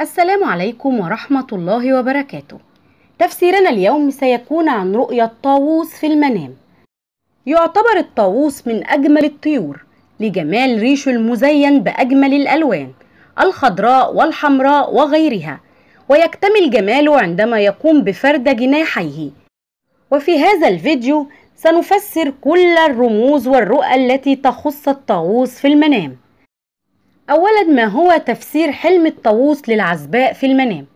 السلام عليكم ورحمة الله وبركاته تفسيرنا اليوم سيكون عن رؤية طاووس في المنام يعتبر الطاووس من أجمل الطيور لجمال ريشه المزين بأجمل الألوان الخضراء والحمراء وغيرها ويكتمل جماله عندما يقوم بفرد جناحيه وفي هذا الفيديو سنفسر كل الرموز والرؤى التي تخص الطاووس في المنام أولا ما هو تفسير حلم الطاووس للعزباء في المنام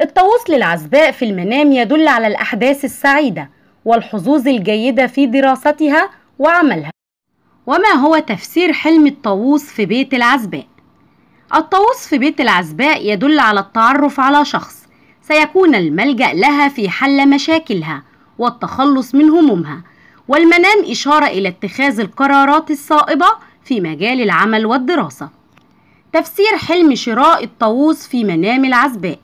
الطاووس للعزباء في المنام يدل على الأحداث السعيدة والحظوظ الجيدة في دراستها وعملها وما هو تفسير حلم الطاووس في بيت العزباء الطاووس في بيت العزباء يدل على التعرف على شخص سيكون الملجأ لها في حل مشاكلها والتخلص من همومها والمنام إشارة إلى اتخاذ القرارات الصائبة في مجال العمل والدراسة تفسير حلم شراء الطاووس في منام العزباء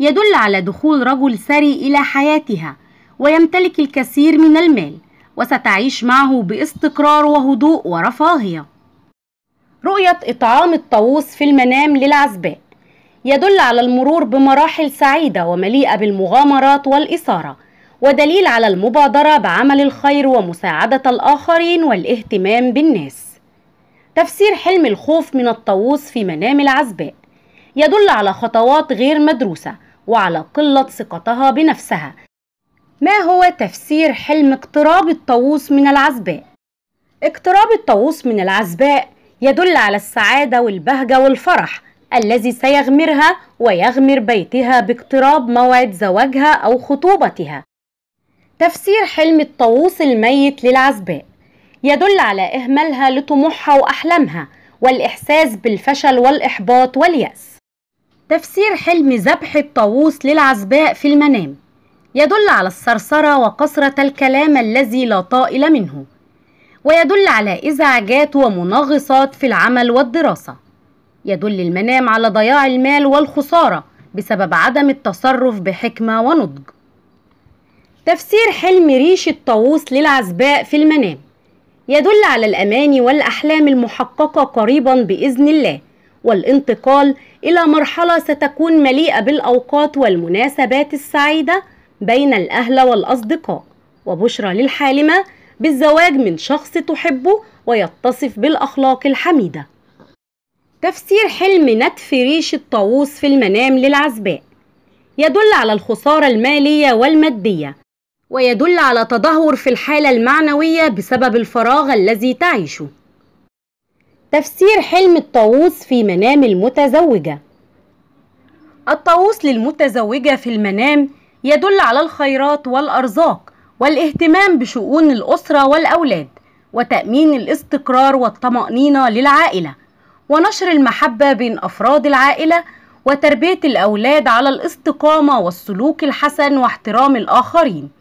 يدل على دخول رجل ثري إلى حياتها ويمتلك الكثير من المال وستعيش معه باستقرار وهدوء ورفاهية رؤية إطعام الطاووس في المنام للعزباء يدل على المرور بمراحل سعيدة ومليئة بالمغامرات والإثارة ودليل على المبادرة بعمل الخير ومساعدة الآخرين والاهتمام بالناس تفسير حلم الخوف من الطاووس في منام العزباء يدل على خطوات غير مدروسة وعلى قلة ثقتها بنفسها ما هو تفسير حلم اقتراب الطاووس من العزباء؟ اقتراب الطاووس من العزباء يدل على السعادة والبهجة والفرح الذي سيغمرها ويغمر بيتها باقتراب موعد زواجها أو خطوبتها تفسير حلم الطاووس الميت للعزباء يدل على إهمالها لطموحها وأحلامها والإحساس بالفشل والإحباط واليأس تفسير حلم ذبح الطاووس للعزباء في المنام يدل على الثرثرة وقصرة الكلام الذي لا طائل منه ويدل على إزعاجات ومناغصات في العمل والدراسة يدل المنام على ضياع المال والخسارة بسبب عدم التصرف بحكمة ونضج تفسير حلم ريش الطاووس للعزباء في المنام يدل على الأماني والأحلام المحققة قريبا بإذن الله والانتقال إلى مرحلة ستكون مليئة بالأوقات والمناسبات السعيدة بين الأهل والأصدقاء وبشرى للحالمة بالزواج من شخص تحبه ويتصف بالأخلاق الحميدة تفسير حلم نتف ريش الطاووس في المنام للعزباء يدل على الخسارة المالية والمادية ويدل على تدهور في الحالة المعنوية بسبب الفراغ الذي تعيشه تفسير حلم الطاووس في منام المتزوجة الطاووس للمتزوجة في المنام يدل على الخيرات والأرزاق والاهتمام بشؤون الأسرة والأولاد وتأمين الاستقرار والطمأنينة للعائلة ونشر المحبة بين أفراد العائلة وتربية الأولاد على الاستقامة والسلوك الحسن واحترام الآخرين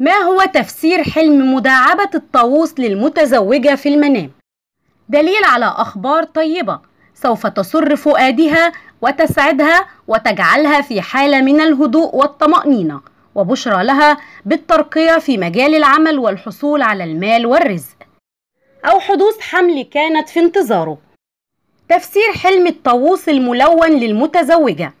ما هو تفسير حلم مداعبة الطاووس للمتزوجة في المنام؟ دليل على أخبار طيبة سوف تسر فؤادها وتسعدها وتجعلها في حالة من الهدوء والطمأنينة وبشرى لها بالترقية في مجال العمل والحصول على المال والرزق أو حدوث حمل كانت في انتظاره تفسير حلم الطاووس الملون للمتزوجة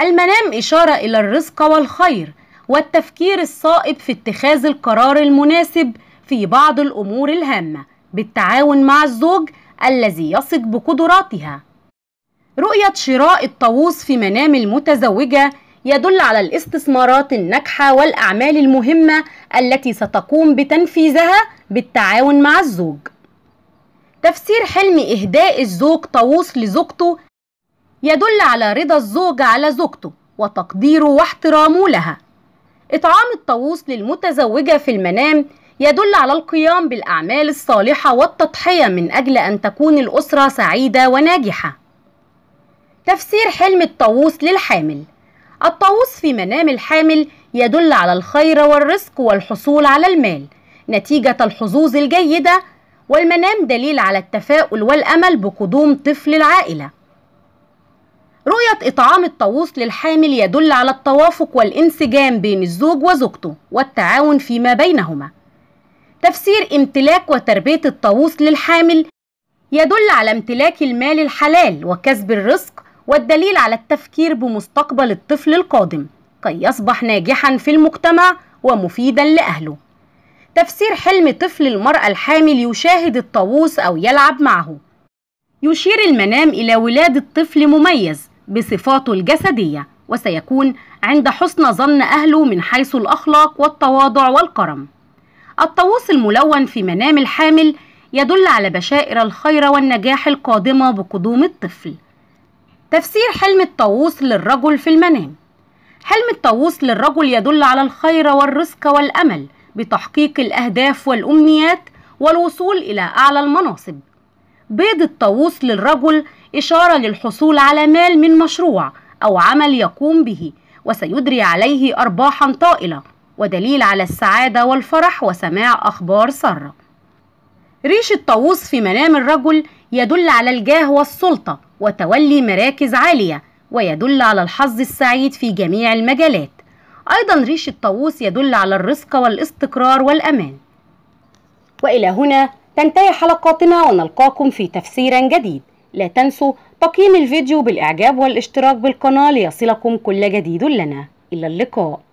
المنام إشارة إلى الرزق والخير والتفكير الصائب في اتخاذ القرار المناسب في بعض الأمور الهامة بالتعاون مع الزوج الذي يثق بقدراتها. رؤية شراء الطاووس في منام المتزوجة يدل على الاستثمارات الناجحة والأعمال المهمة التي ستقوم بتنفيذها بالتعاون مع الزوج. تفسير حلم إهداء الزوج طاووس لزوجته يدل على رضا الزوج على زوجته وتقديره واحترامه لها إطعام الطاووس للمتزوجة في المنام يدل على القيام بالأعمال الصالحة والتضحية من أجل أن تكون الأسرة سعيدة وناجحة. تفسير حلم الطاووس للحامل الطاووس في منام الحامل يدل على الخير والرزق والحصول على المال نتيجة الحظوظ الجيدة والمنام دليل على التفاؤل والأمل بقدوم طفل العائلة رؤية إطعام الطاووس للحامل يدل على التوافق والانسجام بين الزوج وزوجته والتعاون فيما بينهما تفسير امتلاك وتربية الطاووس للحامل يدل على امتلاك المال الحلال وكسب الرزق والدليل على التفكير بمستقبل الطفل القادم كي يصبح ناجحا في المجتمع ومفيدا لأهله تفسير حلم طفل المرأة الحامل يشاهد الطاووس أو يلعب معه يشير المنام إلى ولادة طفل مميز بصفاته الجسدية وسيكون عند حسن ظن أهله من حيث الأخلاق والتواضع والكرم الطاووس الملون في منام الحامل يدل على بشائر الخير والنجاح القادمة بقدوم الطفل تفسير حلم الطاووس للرجل في المنام حلم الطاووس للرجل يدل على الخير والرزق والأمل بتحقيق الأهداف والأمنيات والوصول إلى أعلى المناصب بيض الطاووس للرجل إشارة للحصول على مال من مشروع أو عمل يقوم به وسيدري عليه أرباحا طائلة ودليل على السعادة والفرح وسماع أخبار سارة ريش الطاووس في منام الرجل يدل على الجاه والسلطة وتولي مراكز عالية ويدل على الحظ السعيد في جميع المجالات أيضا ريش الطاووس يدل على الرزق والاستقرار والأمان وإلى هنا تنتهي حلقاتنا ونلقاكم في تفسير جديد لا تنسوا تقييم الفيديو بالإعجاب والاشتراك بالقناة ليصلكم كل جديد لنا إلى اللقاء